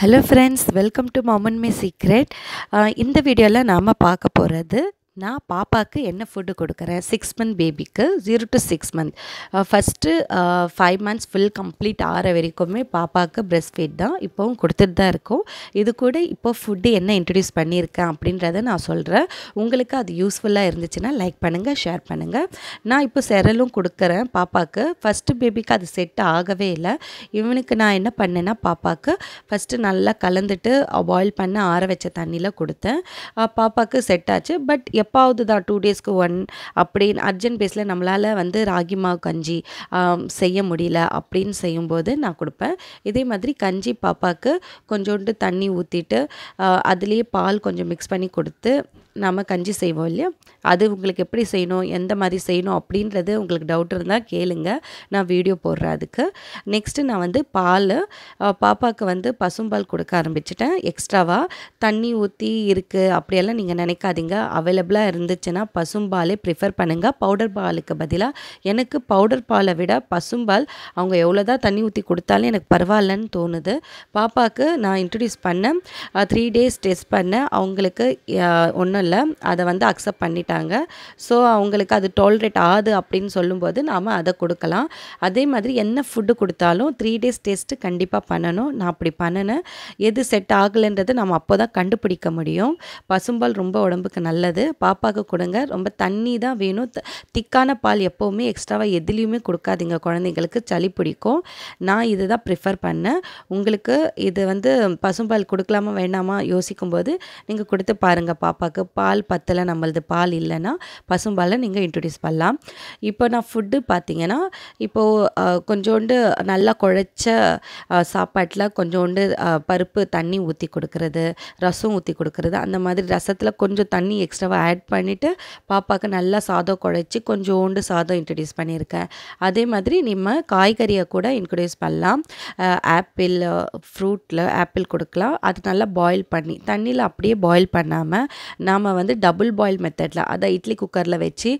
hello friends welcome to மொமன் மே secret இந்த வீடியோவில் நாம் பார்க்க போகிறது நான் பாப்பாவுக்கு என்ன ஃபுட்டு கொடுக்குறேன் சிக்ஸ் மந்த் பேபிக்கு zero to six month first five months full complete ஆகிற வரைக்குமே பாப்பாவுக்கு பிரெஸ்ட் ஃபீட் தான் இப்போவும் கொடுத்துட்டு தான் இருக்கும் இது கூட இப்போ ஃபுட்டு என்ன இன்ட்ரடியூஸ் பண்ணியிருக்கேன் அப்படின்றத நான் சொல்கிறேன் உங்களுக்கு அது யூஸ்ஃபுல்லாக இருந்துச்சுன்னா லைக் பண்ணுங்கள் ஷேர் பண்ணுங்கள் நான் இப்போ செரலும் கொடுக்குறேன் பாப்பாவுக்கு ஃபஸ்ட்டு பேபிக்கு அது செட் ஆகவே இல்லை இவனுக்கு நான் என்ன பண்ணேன்னா பாப்பாவுக்கு ஃபஸ்ட்டு நல்லா கலந்துட்டு பாயில் பண்ண ஆற வச்ச தண்ணியில் கொடுத்தேன் பாப்பாவுக்கு செட் ஆச்சு பட் எப்பாவது தான் டூ டேஸ்க்கு ஒன் அப்படின்னு அர்ஜென்ட் பேஸில் நம்மளால் வந்து ராகி மாவு கஞ்சி செய்ய முடியல அப்படின்னு செய்யும்போது நான் கொடுப்பேன் இதே மாதிரி கஞ்சி பாப்பாவுக்கு கொஞ்சோண்டு தண்ணி ஊற்றிட்டு அதுலேயே பால் கொஞ்சம் மிக்ஸ் பண்ணி கொடுத்து நாம் கஞ்சி செய்வோம் இல்லையா அது உங்களுக்கு எப்படி செய்யணும் எந்த மாதிரி செய்யணும் அப்படின்றது உங்களுக்கு டவுட் இருந்தால் கேளுங்க நான் வீடியோ போடுறேன் அதுக்கு நெக்ஸ்ட்டு நான் வந்து பால் பாப்பாவுக்கு வந்து பசும்பால் கொடுக்க ஆரம்பிச்சிட்டேன் எக்ஸ்ட்ராவாக தண்ணி ஊற்றி இருக்குது அப்படியெல்லாம் நீங்கள் நினைக்காதீங்க அவைலபிளாக இருந்துச்சுன்னா பசும்பாலே ப்ரிஃபர் பண்ணுங்கள் பவுடர் பாலுக்கு பதிலாக எனக்கு பவுடர் பாலை விட பசும்பால் அவங்க எவ்வளோ தான் தண்ணி ஊற்றி கொடுத்தாலும் எனக்கு பரவாயில்லன்னு தோணுது பாப்பாவுக்கு நான் இன்ட்ரடியூஸ் பண்ணேன் த்ரீ டேஸ் டெஸ்ட் பண்ணேன் அவங்களுக்கு ஒன்று இல்லை அதை வந்து அக்செப்ட் பண்ணிட்டாங்க ஸோ அவங்களுக்கு அது டோல்ரேட் ஆகுது அப்படின்னு சொல்லும்போது நாம் அதை கொடுக்கலாம் அதே மாதிரி என்ன ஃபுட்டு கொடுத்தாலும் த்ரீ டேஸ் டெஸ்ட்டு கண்டிப்பாக பண்ணணும் நான் அப்படி பண்ணினேன் எது செட் ஆகலைன்றது நம்ம அப்போ தான் கண்டுபிடிக்க முடியும் பசும்பால் ரொம்ப உடம்புக்கு நல்லது பாப்பாவுக்கு கொடுங்க ரொம்ப தண்ணி தான் வேணும் திக்கான பால் எப்போவுமே எக்ஸ்ட்ராவாக எதுலேயுமே கொடுக்காதீங்க குழந்தைங்களுக்கு சளி பிடிக்கும் நான் இது தான் ப்ரிஃபர் பண்ணேன் உங்களுக்கு இது வந்து பசும்பால் கொடுக்கலாமா வேண்டாமா யோசிக்கும்போது நீங்கள் கொடுத்து பாருங்கள் பாப்பாவுக்கு பால் பத்தலை நம்மளது பால் இல்லைன்னா பசும்பாலை நீங்கள் இன்ட்ரடியூஸ் பண்ணலாம் இப்போ நான் ஃபுட்டு பார்த்தீங்கன்னா இப்போது கொஞ்சோண்டு நல்லா குழைச்ச சாப்பாட்டில் கொஞ்சோண்டு பருப்பு தண்ணி ஊற்றி கொடுக்கறது ரசம் ஊற்றி கொடுக்கறது அந்த மாதிரி ரசத்தில் கொஞ்சம் தண்ணி எக்ஸ்ட்ராவாக ஆட் பண்ணிவிட்டு பாப்பாவுக்கு நல்லா சாதம் குழைச்சி கொஞ்சோண்டு சாதம் இன்ட்ரடியூஸ் பண்ணியிருக்கேன் அதே மாதிரி நம்ம காய்கறியை கூட இன்ட்ரடியூஸ் பண்ணலாம் ஆப்பிள் ஃப்ரூட்டில் ஆப்பிள் கொடுக்கலாம் அது நல்லா பாயில் பண்ணி தண்ணியில் அப்படியே பாயில் பண்ணாமல் நம்ம நாம் வந்து டபுள் பாயில் மெத்தடில் அதை இட்லி குக்கரில் வச்சு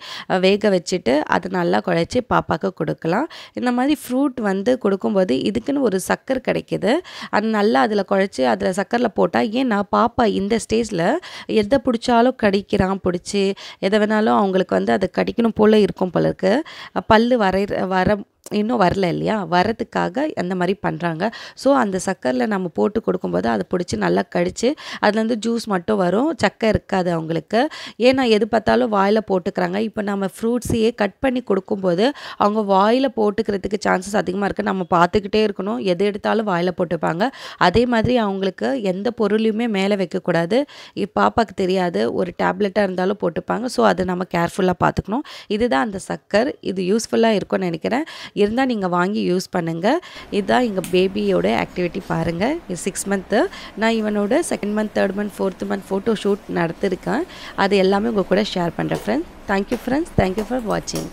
வேக வச்சுட்டு அதை நல்லா குழைச்சி பாப்பாவுக்கு கொடுக்கலாம் இந்த மாதிரி ஃப்ரூட் வந்து கொடுக்கும்போது இதுக்குன்னு ஒரு சக்கர் கிடைக்கிது அது நல்லா அதில் குழைச்சி அதில் சக்கரில் போட்டால் ஏன்னா பாப்பா இந்த ஸ்டேஜில் எதை பிடிச்சாலும் கடிக்கிறான் பிடிச்சி எதை வேணாலும் அவங்களுக்கு வந்து அது கடிக்கணும் போல் இருக்கும் போல இருக்குது பல் வரை வர இன்னும் வரல இல்லையா வரதுக்காக அந்த மாதிரி பண்ணுறாங்க ஸோ அந்த சக்கரில் நம்ம போட்டு கொடுக்கும்போது அதை பிடிச்சி நல்லா கடித்து அதுலேருந்து ஜூஸ் மட்டும் வரும் சக்கை இருக்காது அவங்களுக்கு ஏன்னா எது பார்த்தாலும் வாயில் போட்டுக்கிறாங்க இப்போ நம்ம ஃப்ரூட்ஸையே கட் பண்ணி கொடுக்கும்போது அவங்க வாயில் போட்டுக்கிறதுக்கு சான்சஸ் அதிகமாக இருக்குது நம்ம பார்த்துக்கிட்டே இருக்கணும் எது எடுத்தாலும் வாயில் போட்டுப்பாங்க அதே மாதிரி அவங்களுக்கு எந்த பொருளையுமே மேலே வைக்கக்கூடாது பாப்பாவுக்கு தெரியாது ஒரு டேப்லெட்டாக இருந்தாலும் போட்டுப்பாங்க ஸோ அதை நம்ம கேர்ஃபுல்லாக பார்த்துக்கணும் இதுதான் அந்த சக்கர் இது யூஸ்ஃபுல்லாக இருக்கும்னு நினைக்கிறேன் இருந்தால் நீங்கள் வாங்கி யூஸ் பண்ணுங்கள் இதுதான் எங்கள் பேபியோட ஆக்டிவிட்டி பாருங்கள் சிக்ஸ் மந்த்து நான் இவனோட second month third month fourth month photo shoot நடத்திருக்கேன் அது எல்லாமே உங்கள் கூட ஷேர் பண்ணுறேன் friends thank you friends thank you for வாட்சிங்